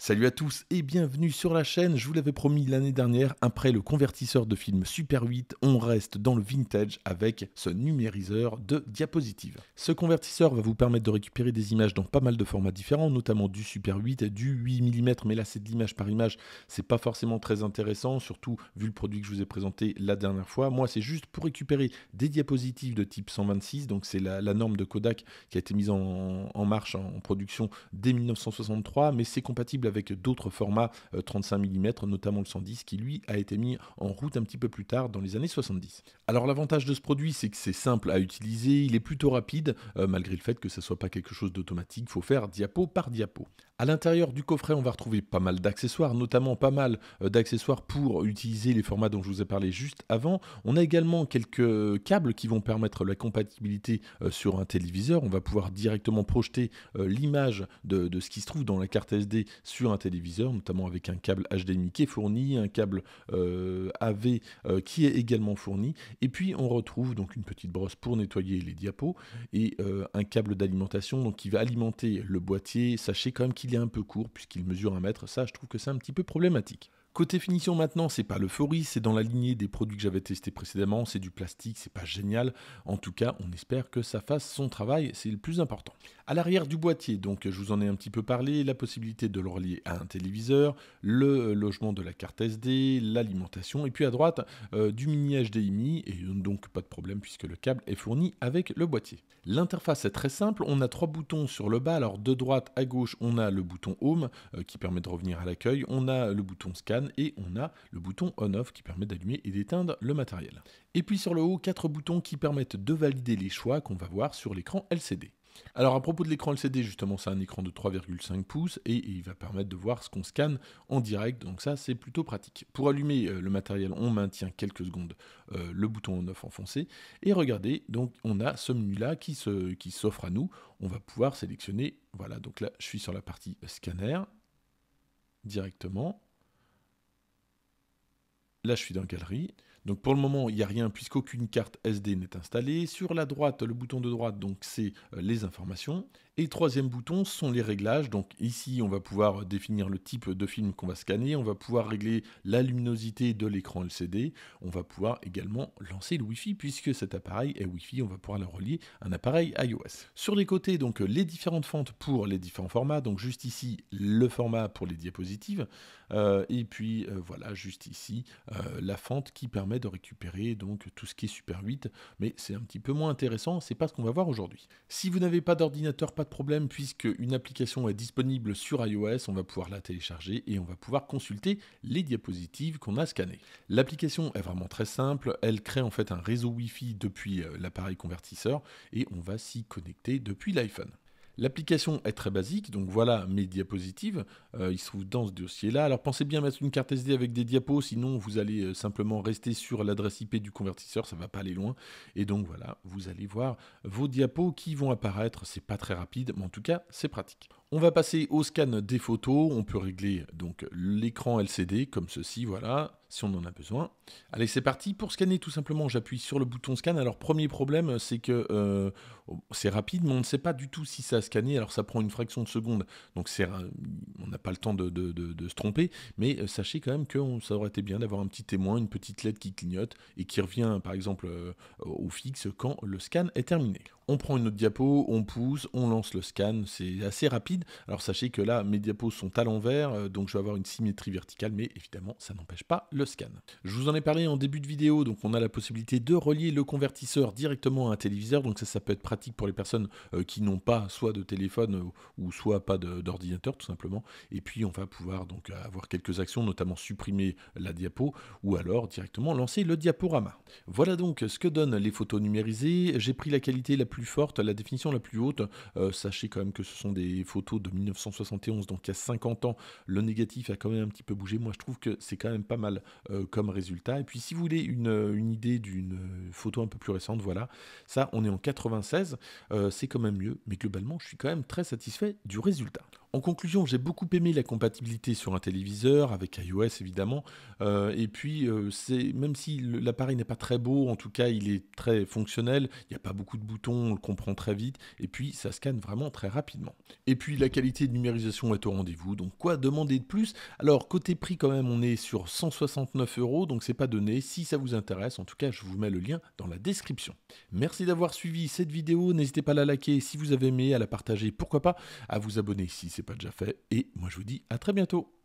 Salut à tous et bienvenue sur la chaîne. Je vous l'avais promis l'année dernière, après le convertisseur de film Super 8, on reste dans le vintage avec ce numériseur de diapositives. Ce convertisseur va vous permettre de récupérer des images dans pas mal de formats différents, notamment du Super 8 et du 8 mm, mais là c'est de l'image par image, c'est pas forcément très intéressant, surtout vu le produit que je vous ai présenté la dernière fois. Moi c'est juste pour récupérer des diapositives de type 126, donc c'est la, norme de Kodak qui a été mise en, marche en, en production dès 1963, mais c'est compatible avec d'autres formats 35 euh, mm, notamment le 110, qui lui a été mis en route un petit peu plus tard dans les années 70. Alors l'avantage de ce produit, c'est que c'est simple à utiliser, il est plutôt rapide, euh, malgré le fait que ce soit pas quelque chose d'automatique, faut faire diapo par diapo. À l'intérieur du coffret, on va retrouver pas mal d'accessoires, notamment pas mal euh, d'accessoires pour utiliser les formats dont je vous ai parlé juste avant. On a également quelques câbles qui vont permettre la compatibilité sur un téléviseur. On va pouvoir directement projeter l'image de, de, ce qui se trouve dans la carte SD sur un téléviseur, notamment avec un câble HDMI qui est fourni, un câble euh, AV euh, qui est également fourni. Et puis on retrouve donc une petite brosse pour nettoyer les diapos et euh, un câble d'alimentation donc qui va alimenter le boîtier. Sachez quand même qu'il est un peu court puisqu'il mesure un mètre. Ça, je trouve que c'est un petit peu problématique. Côté finition maintenant, c'est pas l'euphorie, c'est dans la lignée des produits que j'avais testés précédemment, c'est du plastique, c'est pas génial. En tout cas, on espère que ça fasse son travail, c'est le plus important. À l'arrière du boîtier, donc je vous en ai un petit peu parlé, la possibilité de le relier à un téléviseur, le logement de la carte SD, l'alimentation, et puis à droite euh, du mini HDMI, et donc pas de problème puisque le câble est fourni avec le boîtier. L'interface est très simple, on a trois boutons sur le bas, alors de droite à gauche on a le bouton Home euh, qui permet de revenir à l'accueil, on a le bouton Scan et on a le bouton on-off qui permet d'allumer et d'éteindre le matériel. Et puis sur le haut, quatre boutons qui permettent de valider les choix qu'on va voir sur l'écran LCD. Alors à propos de l'écran LCD, justement, c'est un écran de 3,5 pouces et il va permettre de voir ce qu'on scanne en direct, donc ça c'est plutôt pratique. Pour allumer euh, le matériel, on maintient quelques secondes euh, le bouton on off enfoncé et regardez, donc on a ce menu-là qui s'offre qui à nous. On va pouvoir sélectionner, voilà, donc là je suis sur la partie scanner directement Là, je suis dans la galerie, donc pour le moment, il n'y a rien puisqu'aucune carte SD n'est installée. Sur la droite, le bouton de droite, donc c'est euh, les informations. Et troisième bouton sont les réglages. Donc ici, on va pouvoir euh, définir le type de film qu'on va scanner. On va pouvoir régler la luminosité de l'écran LCD. On va pouvoir également lancer le Wi-Fi puisque cet appareil est Wi-Fi. On va pouvoir le relier à un appareil iOS. Sur les côtés, donc les différentes fentes pour les différents formats. Donc juste ici, le format pour les diapositives. Euh, et puis voilà, juste ici, la fente qui permet de récupérer donc tout ce qui est Super 8, mais c'est un petit peu moins intéressant, c'est pas ce qu'on va voir aujourd'hui. Si vous n'avez pas d'ordinateur, pas de problème, puisque une application est disponible sur iOS, on va pouvoir la télécharger et on va pouvoir consulter les diapositives qu'on a scannées. L'application est vraiment très simple, elle crée en fait un réseau Wi-Fi depuis euh, l'appareil convertisseur et on va s'y connecter depuis l'iPhone. L'application est très basique, donc voilà mes diapositives. Euh, ils se trouvent dans ce dossier-là. Alors pensez bien mettre une carte SD avec des diapos, sinon vous allez euh, simplement rester sur l'adresse IP du convertisseur, ça ne va pas aller loin. Et donc voilà, vous allez voir vos diapos qui vont apparaître. C'est pas très rapide, mais en tout cas, c'est pratique. On va passer au scan des photos. On peut régler donc l'écran LCD comme ceci, voilà si on en a besoin. Allez, c'est parti. Pour scanner, tout simplement, j'appuie sur le bouton scan. Alors, premier problème, c'est que euh, oh, c'est rapide, mais on ne sait pas du tout si ça a scanné. Alors, ça prend une fraction de seconde, donc on n'a pas le temps de, se tromper. Mais euh, sachez quand même que ça aurait été bien d'avoir un petit témoin, une petite lettre qui clignote et qui revient, par exemple, euh, au fixe quand le scan est terminé. On prend une autre diapo, on pousse, on lance le scan. C'est assez rapide. Alors, sachez que là, mes diapos sont à l'envers, donc je vais avoir une symétrie verticale, mais évidemment, ça n'empêche pas le scan. Je vous en ai parlé en début de vidéo, donc on a la possibilité de relier le convertisseur directement à un téléviseur, donc ça, ça peut être pratique pour les personnes euh, qui n'ont pas soit de téléphone euh, ou soit pas d'ordinateur tout simplement. Et puis on va pouvoir donc avoir quelques actions, notamment supprimer la diapo ou alors directement lancer le diaporama. Voilà donc ce que donnent les photos numérisées. J'ai pris la qualité la plus forte, la définition la plus haute. Euh, sachez quand même que ce sont des photos de 1971, donc il y a 50 ans. Le négatif a quand même un petit peu bougé. Moi je trouve que c'est quand même pas mal euh, comme résultat. Et puis si vous voulez une, euh, idée d'une euh, photo un peu plus récente, voilà, ça on est en 96, c'est quand même mieux, mais globalement je suis quand même très satisfait du résultat. En conclusion, j'ai beaucoup aimé la compatibilité sur un téléviseur, avec iOS évidemment, et puis c'est même si l'appareil n'est pas très beau, en tout cas il est très fonctionnel, il n'y a pas beaucoup de boutons, on le comprend très vite, et puis ça scanne vraiment très rapidement. Et puis la qualité de numérisation est au rendez-vous, donc quoi demander de plus Alors côté prix quand même on est sur 160 euros, donc c'est pas donné. Si ça vous intéresse, en tout cas, je vous mets le lien dans la description. Merci d'avoir suivi cette vidéo. N'hésitez pas à la liker si vous avez aimé, à la partager, pourquoi pas, à vous abonner si c'est pas déjà fait. Et moi, je vous dis à très bientôt.